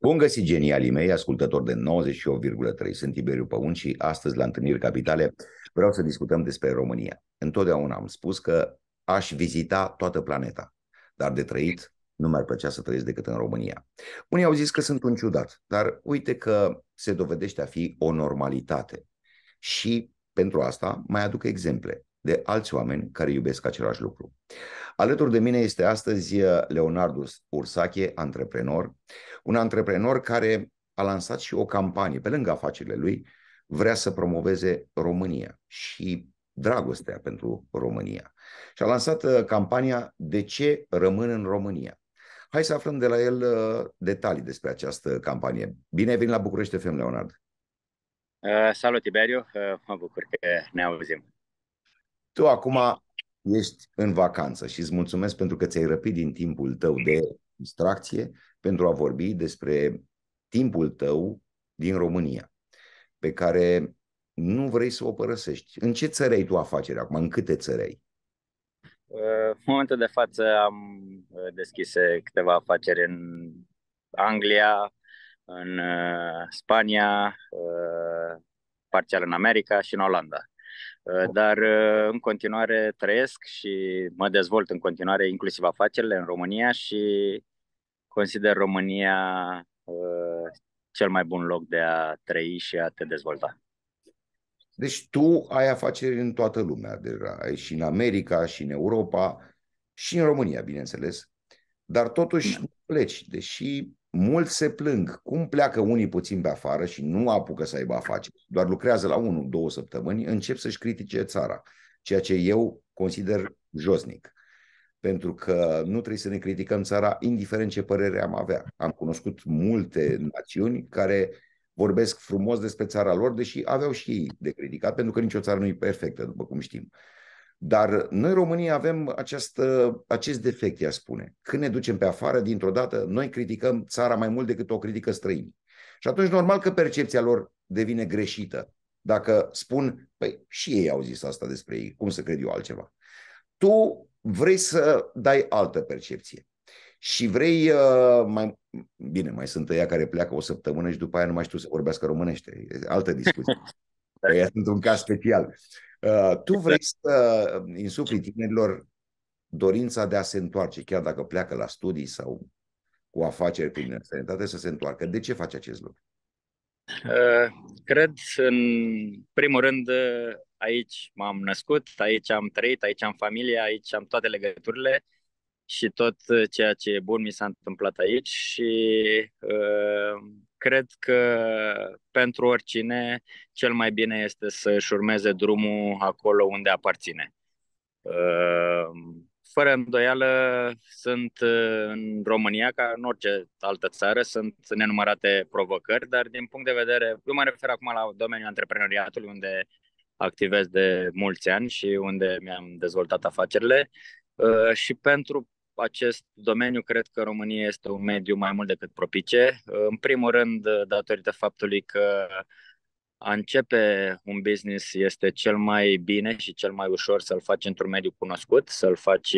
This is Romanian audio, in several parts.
Bun găsit genialii mei, ascultători de 98,3. Sunt Tiberiu Păun și astăzi la Întâlniri Capitale vreau să discutăm despre România. Întotdeauna am spus că aș vizita toată planeta, dar de trăit nu mi-ar plăcea să trăiesc decât în România. Unii au zis că sunt un ciudat, dar uite că se dovedește a fi o normalitate. Și pentru asta mai aduc exemple de alți oameni care iubesc același lucru. Alături de mine este astăzi uh, Leonardo Ursache, antreprenor, un antreprenor care a lansat și o campanie, pe lângă afacerile lui, vrea să promoveze România și dragostea pentru România. Și a lansat uh, campania De ce rămân în România? Hai să aflăm de la el uh, detalii despre această campanie. Bine ai venit la București FM, Leonard! Uh, salut, Tiberiu! Uh, mă bucur că ne auzim! Tu acum ești în vacanță și îți mulțumesc pentru că ți-ai răpit din timpul tău de distracție pentru a vorbi despre timpul tău din România, pe care nu vrei să o părăsești. În ce țări ai tu afaceri acum? În câte țări ai? În momentul de față am uh, deschis uh, câteva afaceri în Anglia, în uh, Spania, parțial în America și în Olanda. Dar uh, în continuare trăiesc și mă dezvolt în continuare inclusiv afacerile în România și consider România uh, cel mai bun loc de a trăi și a te dezvolta. Deci tu ai afaceri în toată lumea, deja. ai și în America, și în Europa, și în România, bineînțeles, dar totuși da. nu pleci, deși mulți se plâng. Cum pleacă unii puțin pe afară și nu apucă să aibă afaceri, doar lucrează la unul, două săptămâni, încep să-și critique țara, ceea ce eu consider josnic. Pentru că nu trebuie să ne criticăm țara, indiferent ce părere am avea. Am cunoscut multe națiuni care vorbesc frumos despre țara lor, deși aveau și ei de criticat, pentru că nicio țară nu e perfectă, după cum știm. Dar noi românii avem această, acest defect, ea spune. Când ne ducem pe afară, dintr-o dată, noi criticăm țara mai mult decât o critică străinii. Și atunci, normal că percepția lor devine greșită. Dacă spun, păi și ei au zis asta despre ei, cum să cred eu altceva. Tu vrei să dai altă percepție. Și vrei uh, mai... Bine, mai sunt ăia care pleacă o săptămână și după aia nu mai știu să vorbească românește. E altă discuție. Ei sunt un caz special. Uh, tu exact. vrei să um, insufli tinerilor dorința de a se întoarce, chiar dacă pleacă la studii sau cu afaceri prin sănătate, să se întoarcă. De ce faci acest lucru? Uh, cred, în primul rând, uh, aici m-am născut, aici am trăit, aici am familie, aici am toate legăturile și tot ceea ce e bun mi s-a întâmplat aici și uh, cred că pentru oricine cel mai bine este să își urmeze drumul acolo unde aparține. Ehm, fără îndoială, sunt eh, în România, ca în orice altă țară, sunt nenumărate provocări, dar din punct de vedere, eu mă refer acum la domeniul antreprenoriatului, unde activez de mulți ani și unde mi-am dezvoltat afacerile. Ehm, și pentru acest domeniu, cred că România este un mediu mai mult decât propice. În primul rând, datorită faptului că a începe un business este cel mai bine și cel mai ușor să-l faci într-un mediu cunoscut, să-l faci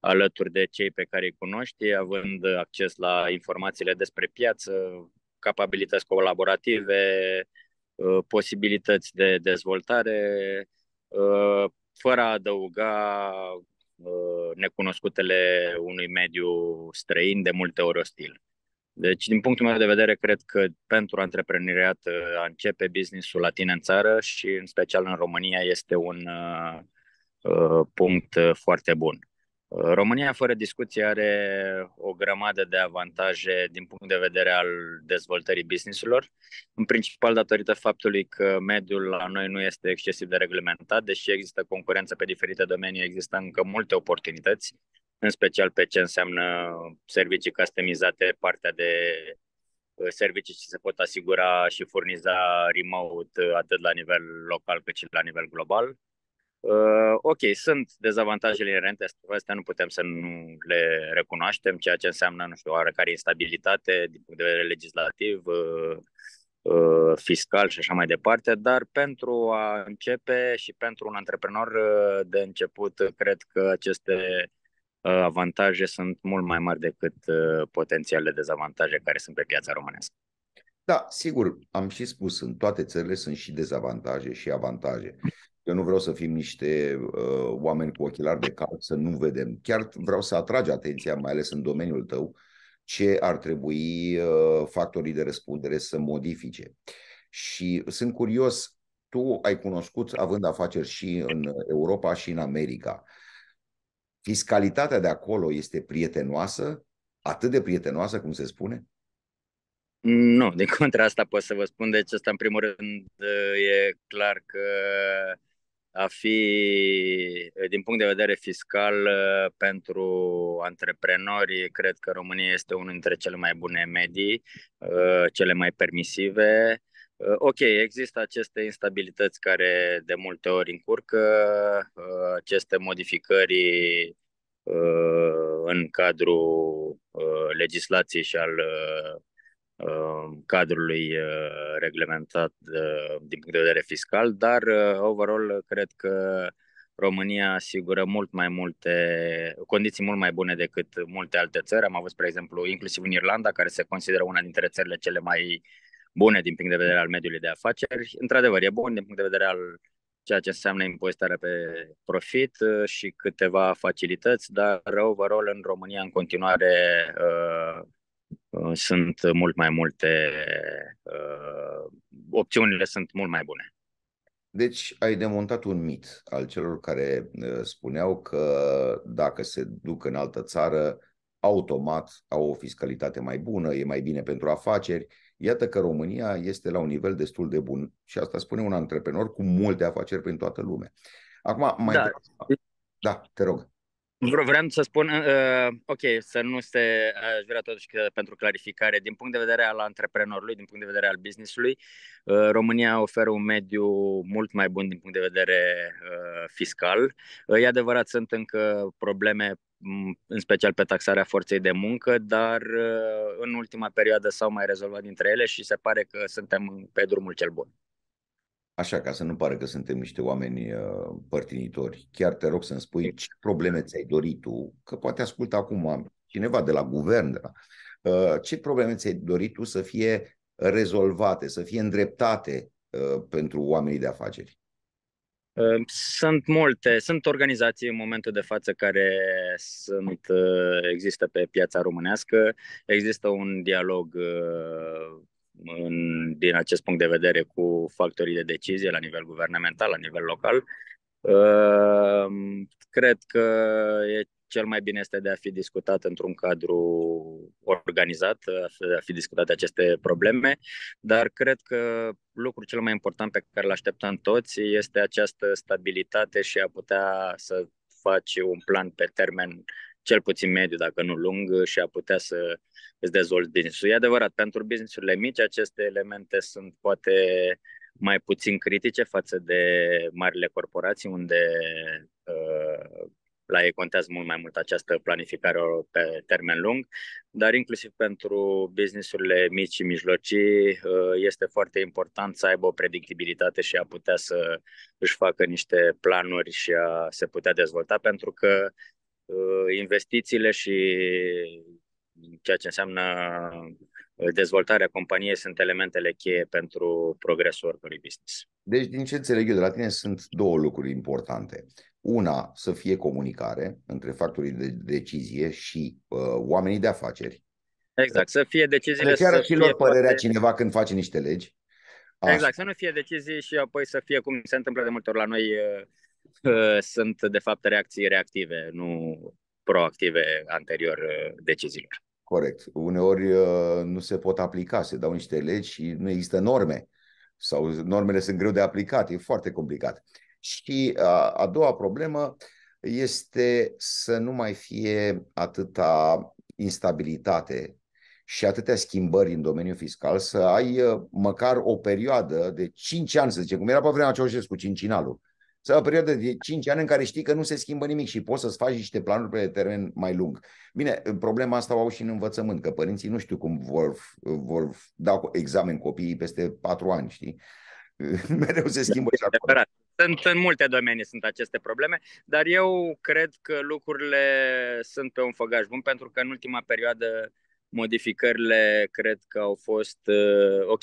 alături de cei pe care îi cunoști, având acces la informațiile despre piață, capabilități colaborative, uh, posibilități de dezvoltare, uh, fără a adăuga Uh, necunoscutele unui mediu străin, de multe ori ostil. Deci, din punctul meu de vedere, cred că pentru antreprenoriat uh, a începe business-ul la tine în țară și în special în România este un uh, uh punct foarte bun. România, fără discuție, are o grămadă de avantaje din punct de vedere al dezvoltării business-urilor, în principal datorită faptului că mediul la noi nu este excesiv de reglementat, deși există concurență pe diferite domenii, există încă multe oportunități, în special pe ce înseamnă servicii customizate, partea de uh, servicii ce se pot asigura și furniza remote uh, atât la nivel local cât și la nivel global Uh, ok, sunt dezavantajele inerente, astea nu putem să nu le recunoaștem, ceea ce înseamnă, nu știu, oarecare instabilitate din punct de vedere legislativ, uh, uh, fiscal și așa mai departe, dar pentru a începe și pentru un antreprenor uh, de început, cred că aceste uh, avantaje sunt mult mai mari decât uh, potențialele dezavantaje care sunt pe piața românească. Da, sigur, am și spus, în toate țările sunt și dezavantaje și avantaje. Eu nu vreau să fim niște uh, oameni cu ochelari de cal, să nu vedem. Chiar vreau să atrag atenția, mai ales în domeniul tău, ce ar trebui uh, factorii de răspundere să modifice. Și sunt curios, tu ai cunoscut, având afaceri și în Europa și în America, fiscalitatea de acolo este prietenoasă? Atât de prietenoasă, cum se spune? Nu, din contra asta pot să vă spun. Deci asta, în primul rând, e clar că a fi, eh, din punct de vedere fiscal, eh, pentru antreprenori, cred că România este unul dintre cele mai bune medii, eh, cele mai permisive. Ok, există aceste instabilități care de multe ori încurcă aceste modificări în cadrul legislației și al Uh, cadrului uh, reglementat uh, din punct de vedere fiscal, dar overall cred că România asigură mult mai multe condiții mult mai bune decât multe alte țări. Am avut, spre exemplu, inclusiv în Irlanda, care se consideră una dintre țările cele mai bune din punct de vedere al mediului de afaceri. Într-adevăr, e bun din punct de vedere al ceea ce înseamnă impozitarea pe profit și câteva facilități, dar overall în România în continuare uh, Uh, sunt mult mai multe, uh, opțiunile sunt mult mai bune. Deci ai demontat un mit al celor care uh, spuneau că dacă se duc în altă țară, automat au o fiscalitate mai bună, e mai bine pentru afaceri. Iată că România este la un nivel destul de bun și asta spune un antreprenor cu multe afaceri prin toată lumea. Acum, mai da. da, te rog. Vreau să spun, uh, uh, ok, să nu se, aș vrea totuși că pentru clarificare, din punct de vedere al antreprenorului, din punct de vedere al businessului, uh, România oferă un mediu mult mai bun din punct de vedere uh, fiscal. Uh, e adevărat, sunt încă probleme în special pe taxarea forței de muncă, dar uh, în ultima perioadă s-au mai rezolvat dintre ele și se pare că suntem pe drumul cel bun. Așa, ca să nu pare că suntem niște oameni uh, părtinitori, chiar te rog să-mi spui ce probleme ți-ai dorit tu, că poate ascult acum cineva de la guvern, de la, uh, ce probleme ți-ai dorit tu să fie rezolvate, să fie îndreptate uh, pentru oamenii de afaceri? Sunt multe, sunt organizații în momentul de față care sunt, există pe piața românească. Există un dialog în, din acest punct de vedere cu factorii de decizie la nivel guvernamental, la nivel local. Ehm, cred că e cel mai bine este de a fi discutat într-un cadru organizat, de a fi discutate aceste probleme, dar cred că lucrul cel mai important pe care îl așteptăm toți este această stabilitate și a putea să faci un plan pe termen cel puțin mediu, dacă nu lung, și a putea să îți dezvolți business-ul. E adevărat, pentru businessurile mici aceste elemente sunt poate mai puțin critice față de marile corporații, unde uh, la ei contează mult mai mult această planificare pe termen lung, dar inclusiv pentru businessurile mici și mijlocii uh, este foarte important să aibă o predictibilitate și a putea să își facă niște planuri și a se putea dezvolta, pentru că uh, investițiile și ceea ce înseamnă dezvoltarea companiei sunt elementele cheie pentru progresul oricărui business. Deci, din ce înțeleg eu de la tine, sunt două lucruri importante. Una, să fie comunicare între factorii de decizie și uh, oamenii de afaceri. Exact, să fie deciziile... Deci să chiar și lor părerea poate... cineva când face niște legi. Așa. Exact, să nu fie decizii și apoi să fie cum se întâmplă de multe ori la noi, uh, uh sunt de fapt reacții reactive, nu proactive anterior uh, deciziilor. Corect. Uneori uh, nu se pot aplica, se dau niște legi și nu există norme sau normele sunt greu de aplicat, e foarte complicat. Și a, a doua problemă este să nu mai fie atâta instabilitate și atâtea schimbări în domeniul fiscal, să ai măcar o perioadă de 5 ani, să zicem, cum era pe vremea Ceaușescu, cincinalul, să ai o perioadă de 5 ani în care știi că nu se schimbă nimic și poți să-ți faci niște planuri pe termen mai lung. Bine, problema asta o au și în învățământ, că părinții nu știu cum vor, vor da examen copiii peste 4 ani, știi? Mereu se schimbă și acolo. Sunt în multe domenii sunt aceste probleme, dar eu cred că lucrurile sunt pe un făgaș bun pentru că în ultima perioadă modificările cred că au fost uh, ok,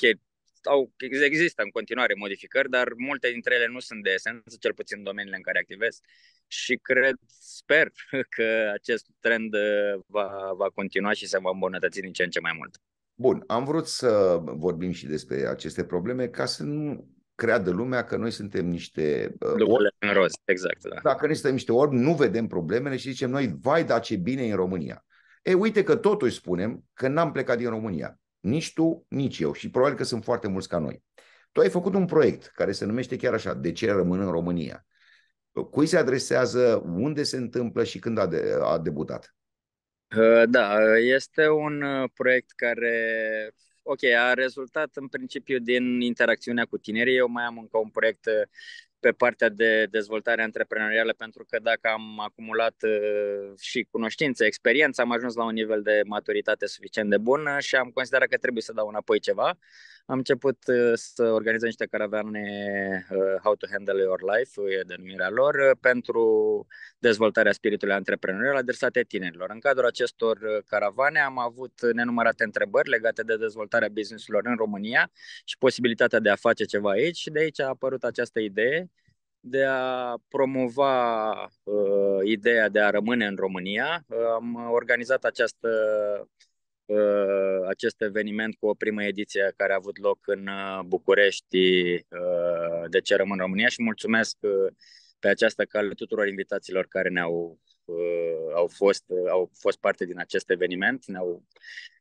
au, există în continuare modificări, dar multe dintre ele nu sunt de esență, cel puțin în domeniile în care activez și cred, sper că acest trend uh, va, va continua și se va îmbunătăți din ce în ce mai mult. Bun, am vrut să vorbim și despre aceste probleme ca să nu creadă lumea că noi suntem niște orbi. în roz, exact. Da. Dacă noi suntem niște orbi, nu vedem problemele și zicem noi, vai, da ce bine e în România. E, uite că totuși spunem că n-am plecat din România. Nici tu, nici eu. Și probabil că sunt foarte mulți ca noi. Tu ai făcut un proiect care se numește chiar așa, De ce rămân în România? Cui se adresează, unde se întâmplă și când a, de, a debutat? Uh, da, este un uh, proiect care ok, a rezultat în principiu din interacțiunea cu tinerii. Eu mai am încă un proiect uh, pe partea de dezvoltare antreprenorială, pentru că dacă am acumulat uh, și cunoștință, experiență, am ajuns la un nivel de maturitate suficient de bun uh, și am considerat că trebuie să dau înapoi ceva am început uh, să organizăm niște caravane uh, How to Handle Your Life, e denumirea lor, uh, pentru dezvoltarea spiritului antreprenorial adresate tinerilor. În cadrul acestor caravane am avut nenumărate întrebări legate de dezvoltarea businessurilor în România și posibilitatea de a face ceva aici și de aici a apărut această idee de a promova uh, ideea de a rămâne în România. Am organizat această Uh, acest eveniment cu o primă ediție care a avut loc în uh, București uh, de ce rămân România și mulțumesc pe această cale tuturor invitațiilor care ne-au au fost, au fost parte din acest eveniment, ne-au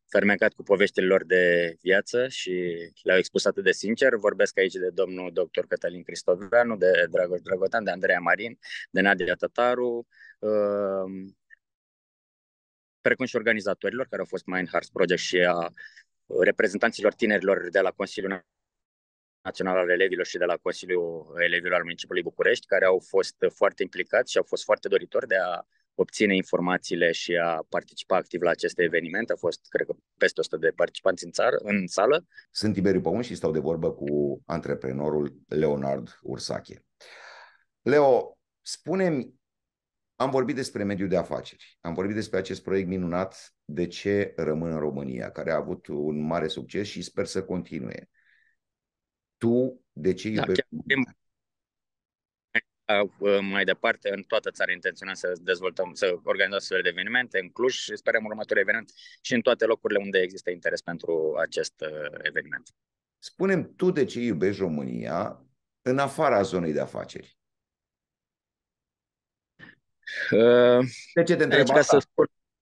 fermecat cu poveștile lor de viață și le-au expus atât de sincer. Vorbesc aici de domnul dr. Cătălin Cristoveanu, de Dragoș Dragotan, de Andreea Marin, de Nadia Tătaru, precum și organizatorilor, care au fost mai Hearts Project și a uh, reprezentanților tinerilor de la Consiliul Național al Elevilor și de la Consiliul Elevilor al Municipiului București, care au fost uh, foarte implicați și au fost foarte doritori de a obține informațiile și a participa activ la aceste evenimente. A fost, cred că, peste 100 de participanți în, țară, în sală. Sunt Tiberiu Păun și stau de vorbă cu antreprenorul Leonard Ursache. Leo, spune-mi. Am vorbit despre mediul de afaceri, am vorbit despre acest proiect minunat de ce rămân în România, care a avut un mare succes și sper să continue. Tu de ce iubești? Da, mai departe, în toată țara intenționăm să dezvoltăm, să organizăm astfel de evenimente în Cluj și sperăm următorul eveniment și în toate locurile unde există interes pentru acest uh, eveniment. Spunem tu de ce iubești România în afara zonei de afaceri. De ce te întreb deci asta?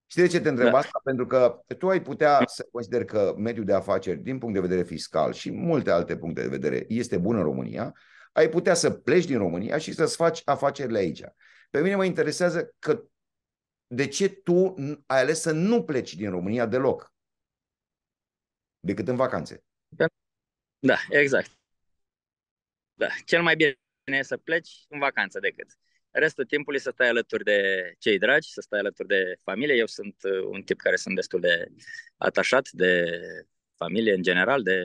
Știi de ce te întreb da. asta? Pentru că tu ai putea să consider că mediul de afaceri, din punct de vedere fiscal și multe alte puncte de vedere, este bun în România, ai putea să pleci din România și să-ți faci afacerile aici. Pe mine mă interesează că de ce tu ai ales să nu pleci din România deloc, decât în vacanțe. Da, da exact. Da. Cel mai bine e să pleci în vacanță decât restul timpului să stai alături de cei dragi, să stai alături de familie. Eu sunt uh, un tip care sunt destul de atașat de familie în general, de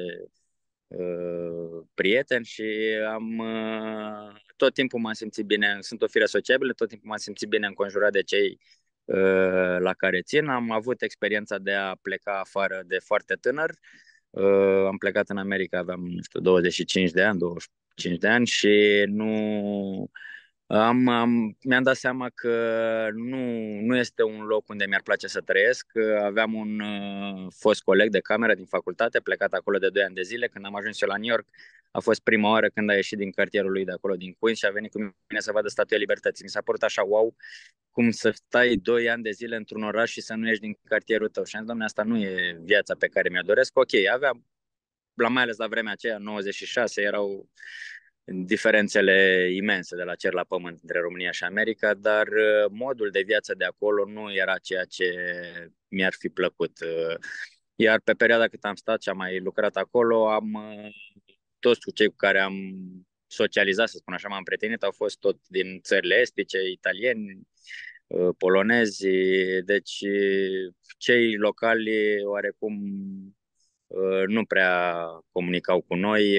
uh, prieteni și am uh, tot timpul m-am simțit bine, sunt o fire sociabilă, tot timpul m-am simțit bine înconjurat de cei uh, la care țin. Am avut experiența de a pleca afară de foarte tânăr. Uh, am plecat în America, aveam, nu știu, 25 de ani, 25 de ani și nu uh, am, am, mi-am dat seama că nu, nu este un loc unde mi-ar place să trăiesc. Aveam un uh, fost coleg de cameră din facultate, plecat acolo de 2 ani de zile. Când am ajuns eu la New York, a fost prima oară când a ieșit din cartierul lui de acolo, din Queens, și a venit cu mine să vadă Statuia Libertății. Mi s-a părut așa, wow, cum să stai 2 ani de zile într-un oraș și să nu ieși din cartierul tău. Și am zis, doamne, asta nu e viața pe care mi-o doresc. Ok, aveam, la mai ales la vremea aceea, 96, erau diferențele imense de la cer la pământ între România și America, dar uh, modul de viață de acolo nu era ceea ce mi-ar fi plăcut. Uh. Iar pe perioada cât am stat și am mai lucrat acolo, am uh, toți cu cei cu care am socializat, să spun așa, m-am pretenit, au fost tot din țările estice, italieni, polonezi, deci cei locali oarecum nu prea comunicau cu noi,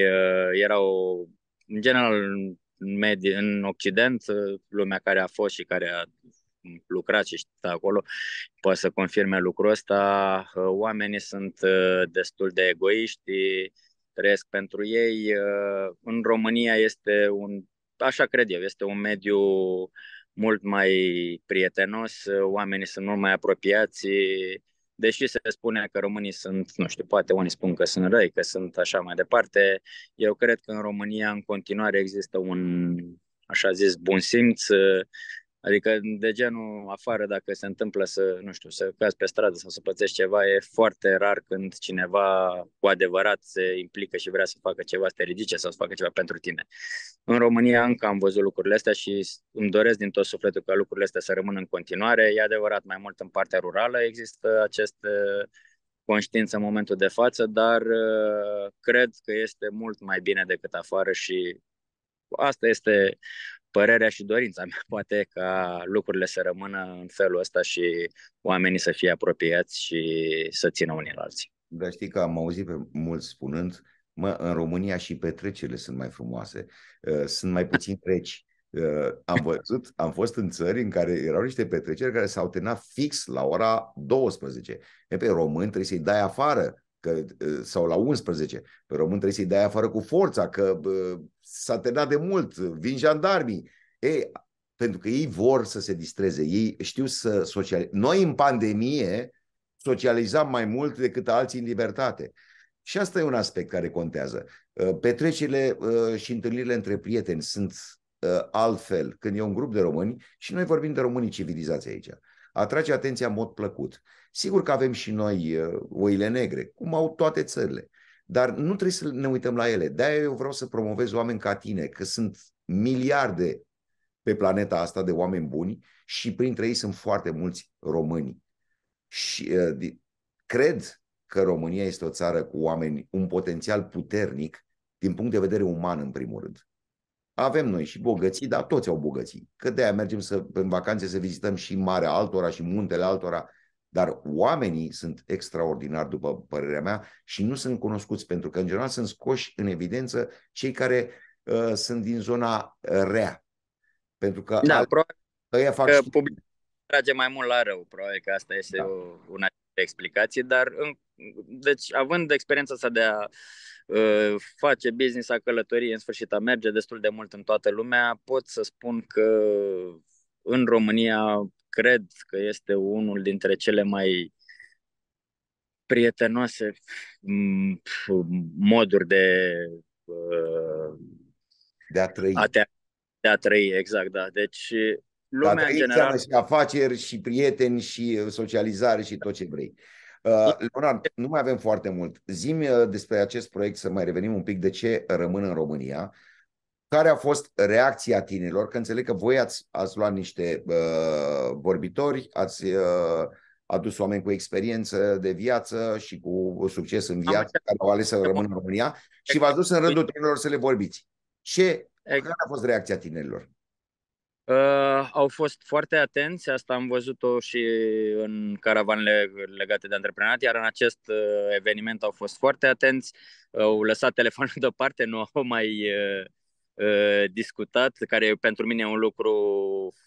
era o în general, în, medie, în Occident, ă, lumea care a fost și care a lucrat și știa acolo, poate să confirme lucrul ăsta, ă, oamenii sunt ă, destul de egoiști, trăiesc pentru ei. În România este un, așa cred eu, este un mediu mult mai prietenos, oamenii sunt mult mai apropiați, deși se spune că românii sunt, nu știu, poate unii spun că sunt răi, că sunt așa mai departe, eu cred că în România în continuare există un, așa zis, bun simț Adică de genul afară dacă se întâmplă să, nu știu, să cazi pe stradă sau să pățești ceva, e foarte rar când cineva cu adevărat se implică și vrea să facă ceva, să te ridice sau să facă ceva pentru tine. În România încă am văzut lucrurile astea și îmi doresc din tot sufletul ca lucrurile astea să rămână în continuare. E adevărat, mai mult în partea rurală există acest uh, conștiință în momentul de față, dar uh, cred că este mult mai bine decât afară și asta este părerea și dorința mea poate ca lucrurile să rămână în felul ăsta și oamenii să fie apropiați și să țină unii la alții. Dar știi că am auzit pe mulți spunând, mă, în România și petrecerile sunt mai frumoase, uh, sunt mai puțin reci. Uh, am văzut, am fost în țări în care erau niște petreceri care s-au terminat fix la ora 12. E pe român trebuie să-i dai afară că, uh, sau la 11, pe român trebuie să-i dai afară cu forța, că s-a terminat de mult, vin jandarmii. E, pentru că ei vor să se distreze, ei știu să socializeze. Noi în pandemie socializam mai mult decât alții în libertate. Și asta e un aspect care contează. Uh, petrecerile uh, și întâlnirile între prieteni sunt altfel când e un grup de români și noi vorbim de românii civilizați aici atrage atenția în mod plăcut. Sigur că avem și noi uh, oile negre, cum au toate țările, dar nu trebuie să ne uităm la ele. De-aia eu vreau să promovez oameni ca tine, că sunt miliarde pe planeta asta de oameni buni și printre ei sunt foarte mulți români. Și uh, cred că România este o țară cu oameni, un potențial puternic din punct de vedere uman, în primul rând. Avem noi și bogății, dar toți au bogății. Că de-aia mergem să, în vacanțe să vizităm și marea altora și muntele altora, dar oamenii sunt extraordinari, după părerea mea, și nu sunt cunoscuți, pentru că, în general, sunt scoși în evidență cei care uh, sunt din zona rea. Pentru că da, probabil. fac... Că publicul trage mai mult la rău, probabil că asta este da. o, una de explicații, dar în deci având experiența asta de a uh, face business, a călătorie, în sfârșit a merge destul de mult în toată lumea, pot să spun că în România cred că este unul dintre cele mai prietenoase moduri de ă, de a trăi. A te, de a trăi, exact, da. Deci lumea în general... și afaceri și prieteni și socializare și tot ce vrei. Uh, Leonard, nu mai avem foarte mult. Zim uh, despre acest proiect, să mai revenim un pic de ce rămân în România. Care a fost reacția tinerilor? Că înțeleg că voi ați, ați luat niște uh, vorbitori, ați uh, adus oameni cu experiență de viață și cu succes în viață, care au ales să rămână în România și v-ați dus în rândul tinerilor să le vorbiți. Ce, exact. care a fost reacția tinerilor? Uh, au fost foarte atenți, asta am văzut-o și în caravanele legate de antreprenat, iar în acest uh, eveniment au fost foarte atenți, au lăsat telefonul deoparte, nu au mai uh, uh, discutat, care pentru mine e un lucru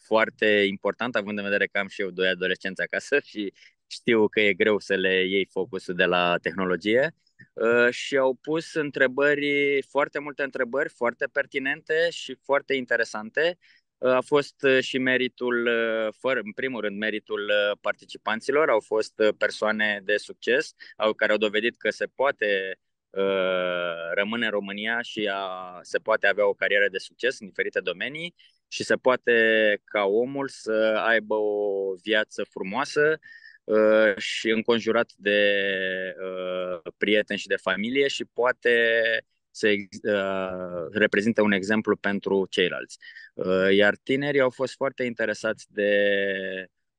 foarte important, având în vedere că am și eu doi adolescenți acasă și știu că e greu să le iei focusul de la tehnologie uh, și au pus întrebări, foarte multe întrebări, foarte pertinente și foarte interesante a fost uh, și meritul, uh, fără, în primul rând, meritul uh, participanților. Au fost persoane de succes au, care au dovedit că se poate rămâne în România și a, se poate avea o carieră de succes în diferite domenii și se poate ca omul să aibă o viață frumoasă și înconjurat de prieteni și de familie și poate să uh, reprezinte un exemplu pentru ceilalți. Uh, iar tinerii au fost foarte interesați de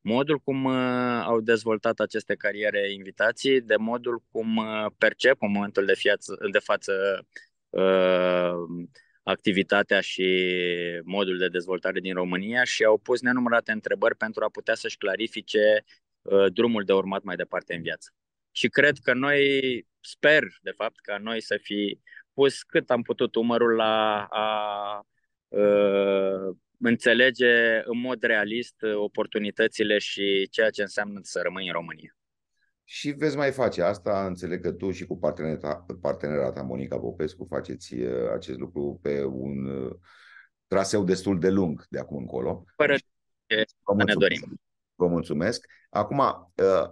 modul cum uh, au dezvoltat aceste cariere invitații, de modul cum uh, percep în momentul de, fiață, de față uh, activitatea și modul de dezvoltare din România și au pus nenumărate întrebări pentru a putea să-și clarifice uh, drumul de urmat mai departe în viață. Și cred că noi, sper de fapt, ca noi să fi pus cât am putut umărul la a uh, înțelege în mod realist oportunitățile și ceea ce înseamnă să rămâi în România. Și veți mai face asta, înțeleg că tu și cu partenera ta, partenera ta Monica Popescu faceți ă, acest lucru pe un ă, traseu destul de lung de acum încolo. Fără deci, ce ne dorim. Vă mulțumesc. Acum,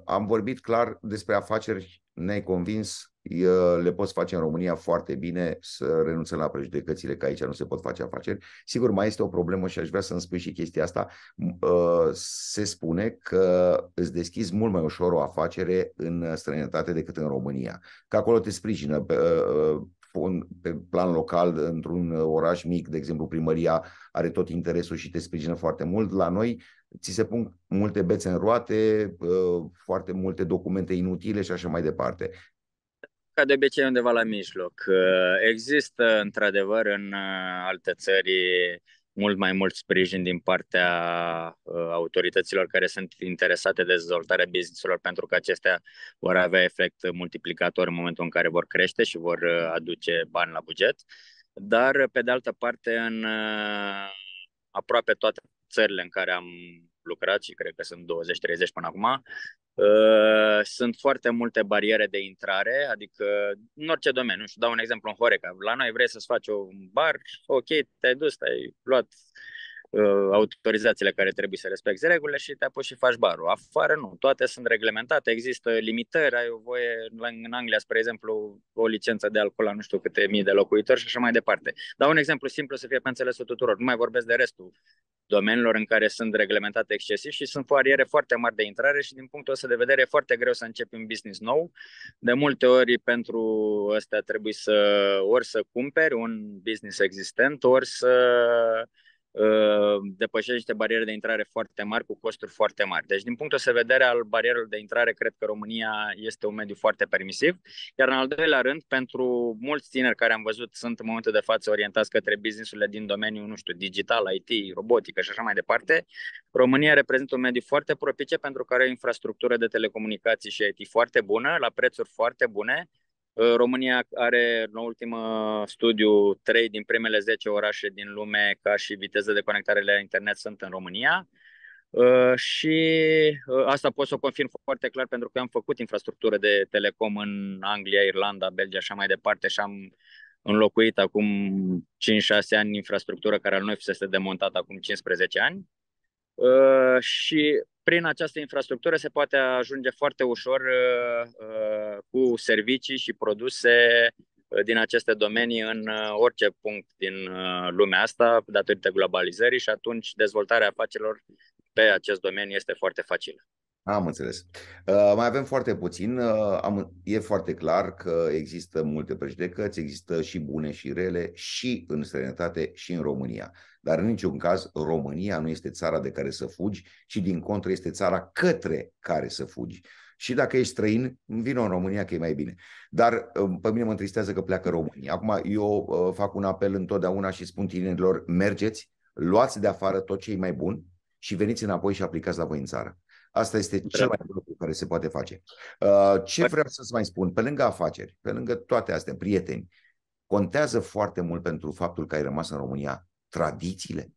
am vorbit clar despre afaceri, ne-ai convins le poți face în România foarte bine să renunțăm la prejudecățile că aici nu se pot face afaceri. Sigur, mai este o problemă și aș vrea să-mi spui și chestia asta. Ă, se spune că îți deschizi mult mai ușor o afacere în străinătate decât în România, că acolo te sprijină pe, ă, ă, pe plan local, într-un oraș mic, de exemplu, primăria are tot interesul și te sprijină foarte mult. La noi ți se pun multe bețe în roate, foarte multe documente inutile și așa mai departe ca de obicei undeva la mijloc. Uh, există într-adevăr în uh, alte țări mult mai mult sprijin din partea uh, autorităților care sunt interesate de dezvoltarea businesselor pentru că acestea vor avea efect multiplicator în momentul în care vor crește și vor aduce bani la buget. Dar, pe de altă parte, în aproape toate țările în care am lucrat și cred că sunt 20-30 până acum, uh, sunt foarte multe bariere de intrare, adică în orice domeniu. Nu știu, dau un exemplu în Horeca. La noi vrei să-ți faci un bar, ok, te-ai dus, te-ai luat Uh, autorizațiile care trebuie să respecti regulile și te apuci și faci barul. Afară nu, toate sunt reglementate, există limitări, ai o voie în Anglia, spre exemplu, o licență de alcool la nu știu câte mii de locuitori și așa mai departe. Dar un exemplu simplu să fie pe înțelesul tuturor, nu mai vorbesc de restul domeniilor în care sunt reglementate excesiv și sunt foariere foarte mari de intrare și din punctul ăsta de vedere e foarte greu să începi un business nou. De multe ori pentru ăsta trebuie să ori să cumperi un business existent, ori să depășește bariere de intrare foarte mari cu costuri foarte mari. Deci, din punctul de vedere al barierelor de intrare, cred că România este un mediu foarte permisiv. Iar în al doilea rând, pentru mulți tineri care am văzut sunt în momentul de față orientați către businessurile din domeniul, nu știu, digital, IT, robotică și așa mai departe, România reprezintă un mediu foarte propice pentru care are o infrastructură de telecomunicații și IT foarte bună, la prețuri foarte bune, Uh, România are în ultimă studiu 3 din primele 10 orașe din lume ca și viteză de conectare la internet sunt în România. Uh, și uh, asta pot să o confirm foarte clar pentru că am făcut infrastructură de telecom în Anglia, Irlanda, Belgia și așa mai departe și am înlocuit acum 5-6 ani infrastructură care al noi fusese demontată acum 15 ani. Uh, și prin această infrastructură se poate ajunge foarte ușor uh, uh, cu servicii și produse din aceste domenii în orice punct din lumea asta, datorită globalizării și atunci dezvoltarea afacerilor pe acest domeniu este foarte facilă. Am înțeles. Uh, mai avem foarte puțin. Uh, e foarte clar că există multe prejudecăți, există și bune și rele, și în străinătate, și în România. Dar în niciun caz România nu este țara de care să fugi, ci din contră este țara către care să fugi. Și dacă ești străin, vină în România că e mai bine. Dar um, pe mine mă întristează că pleacă România. Acum eu uh, fac un apel întotdeauna și spun tinerilor, mergeți, luați de afară tot ce e mai bun și veniți înapoi și aplicați la voi în țară. Asta este cel mai bun lucru care se poate face. Uh, ce păi- vreau să-ți mai spun? Pe lângă afaceri, pe lângă toate astea, prieteni, contează foarte mult pentru faptul că ai rămas în România tradițiile.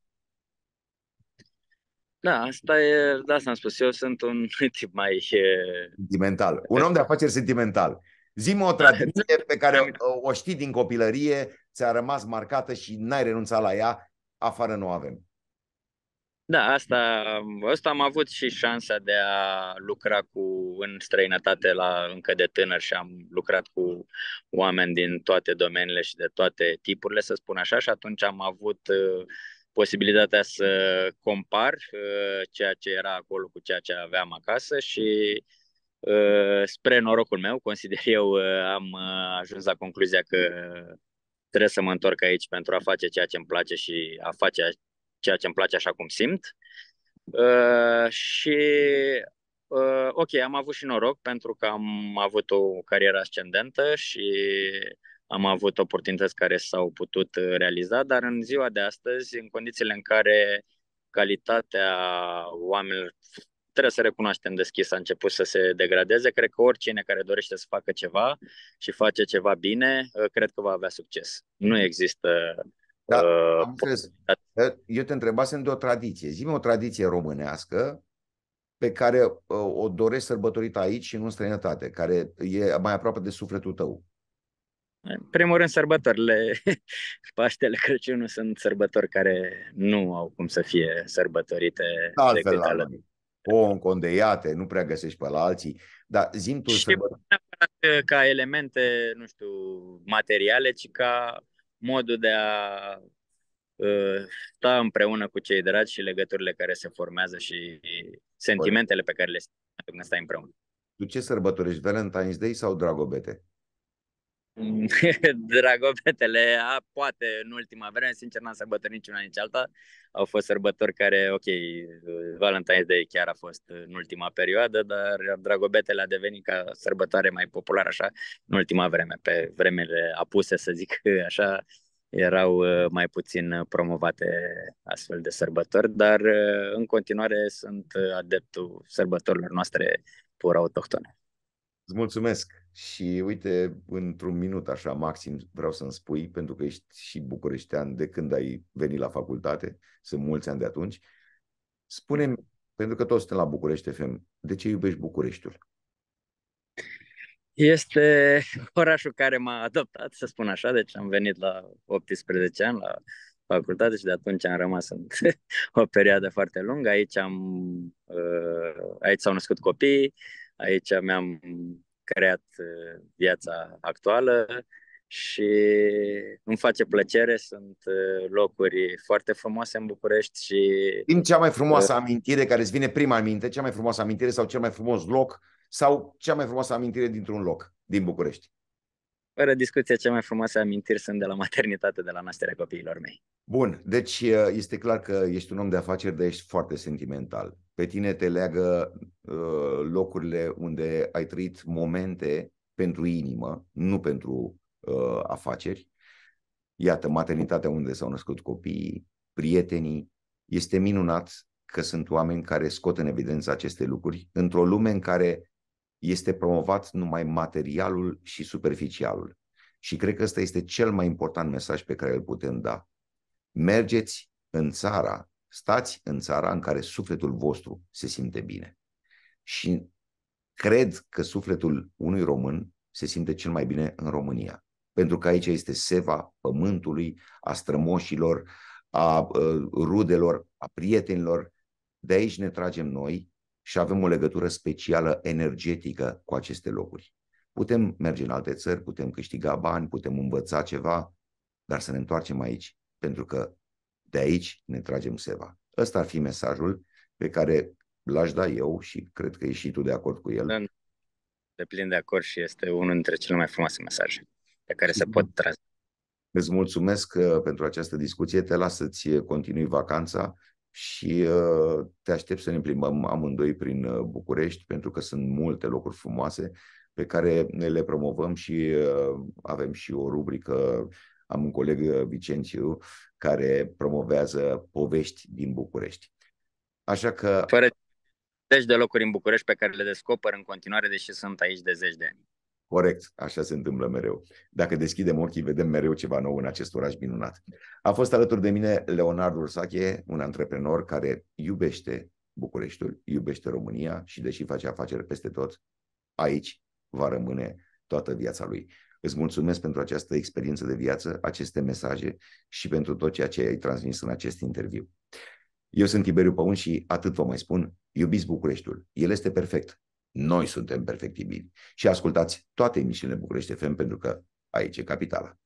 Da, asta e, da, asta am spus, eu sunt un tip mai... Sentimental. Un om de afaceri sentimental. Zi o da. tradiție pe care o, o știi din copilărie, ți-a rămas marcată și n-ai renunțat la ea, afară nu o avem. Da, asta, asta am avut și șansa de a lucra cu în străinătate la încă de tânăr și am lucrat cu oameni din toate domeniile și de toate tipurile, să spun așa, și atunci am avut uh, posibilitatea să compar uh, ceea ce era acolo cu ceea ce aveam acasă și uh, spre norocul meu, consider eu, am ajuns la concluzia că trebuie să mă întorc aici pentru a face ceea ce îmi place și a face ceea ce îmi place așa cum simt. Uh, și uh, ok, am avut și noroc pentru că am avut o carieră ascendentă și am avut oportunități care s-au putut uh, realiza, dar în ziua de astăzi, în condițiile în care calitatea oamenilor trebuie să recunoaștem deschis, a început să se degradeze. Cred că oricine care dorește să facă ceva și face ceva bine, uh, cred că va avea succes. Nu există da, uh, am crezut. Da. Eu te întrebasem de o tradiție. Zi-mi o tradiție românească pe care uh, o dorești sărbătorită aici și nu în străinătate, care e mai aproape de sufletul tău. În primul rând, sărbătorile, Paștele, Crăciunul sunt sărbători care nu au cum să fie sărbătorite Altfel, decât la O încondeiate, nu prea găsești pe la alții. Dar zim tu și sărbători. Uh, ca elemente, nu știu, materiale, ci ca modul de a ă, sta împreună cu cei dragi și legăturile care se formează și sentimentele pe care le simți când stai împreună. Tu ce sărbătorești, Valentine's Day sau Dragobete? Dragobetele, a, poate în ultima vreme, sincer n-am sărbătorit niciuna nici alta. Au fost sărbători care, ok, uh, Valentine's Day chiar a fost în ultima perioadă, dar Dragobetele a devenit ca sărbătoare mai populară așa în ultima vreme. Pe vremele apuse, să zic așa, erau uh, mai puțin promovate astfel de sărbători, dar uh, în continuare sunt adeptul sărbătorilor noastre pur autohtone. Îți mulțumesc! Și uite, într-un minut așa maxim vreau să-mi spui, pentru că ești și bucureștean de când ai venit la facultate, sunt mulți ani de atunci, spune pentru că toți suntem la București FM, de ce iubești Bucureștiul? Este orașul care m-a adoptat, să spun așa, deci am venit la 18 ani la facultate și de atunci am rămas în o perioadă foarte lungă. Aici am uh, aici s-au născut copii, aici mi-am creat uh, viața actuală și îmi face plăcere, sunt uh, locuri foarte frumoase în București și... Din cea mai frumoasă uh, amintire care îți vine prima în minte cea mai frumoasă amintire sau cel mai frumos loc sau cea mai frumoasă amintire dintr-un loc din București? Fără discuție, cea mai frumoasă amintiri sunt de la maternitate, de la nașterea copiilor mei. Bun, deci este clar că ești un om de afaceri, dar ești foarte sentimental. Pe tine te leagă uh, locurile unde ai trăit momente pentru inimă, nu pentru uh, afaceri. Iată, maternitatea unde s-au născut copiii, prietenii. Este minunat că sunt oameni care scot în evidență aceste lucruri într-o lume în care este promovat numai materialul și superficialul. Și cred că ăsta este cel mai important mesaj pe care îl putem da. Mergeți în țara, stați în țara în care sufletul vostru se simte bine. Și cred că sufletul unui român se simte cel mai bine în România. Pentru că aici este seva pământului, a strămoșilor, a ă, rudelor, a prietenilor. De aici ne tragem noi și avem o legătură specială energetică cu aceste locuri. Putem merge în alte țări, putem câștiga bani, putem învăța ceva, dar să ne întoarcem aici, pentru că de aici ne tragem seva. Ăsta ar fi mesajul pe care l-aș da eu și cred că ești și tu de acord cu el. Da, de plin de acord și este unul dintre cele mai frumoase mesaje pe care se pot transmite. Îți mulțumesc uh, pentru această discuție, te las să-ți continui vacanța și ă, te aștept să ne plimbăm amândoi prin ă, București, pentru că sunt multe locuri frumoase pe care ne le promovăm și ă, avem și o rubrică, am un coleg Vicențiu, care promovează povești din București. Așa că... Fără zeci de locuri în București pe care le descoper în continuare, deși sunt aici de zeci de ani. Corect, așa se întâmplă mereu. Dacă deschidem ochii, vedem mereu ceva nou în acest oraș minunat. A fost alături de mine Leonard Ursache, un antreprenor care iubește Bucureștiul, iubește România și deși face afaceri peste tot, aici va rămâne toată viața lui. Îți mulțumesc pentru această experiență de viață, aceste mesaje și pentru tot ceea ce ai transmis în acest interviu. Eu sunt Tiberiu Păun și atât vă mai spun, iubiți Bucureștiul. El este perfect, noi suntem perfectibili. Și ascultați toate emisiunile București FM pentru că aici e capitala.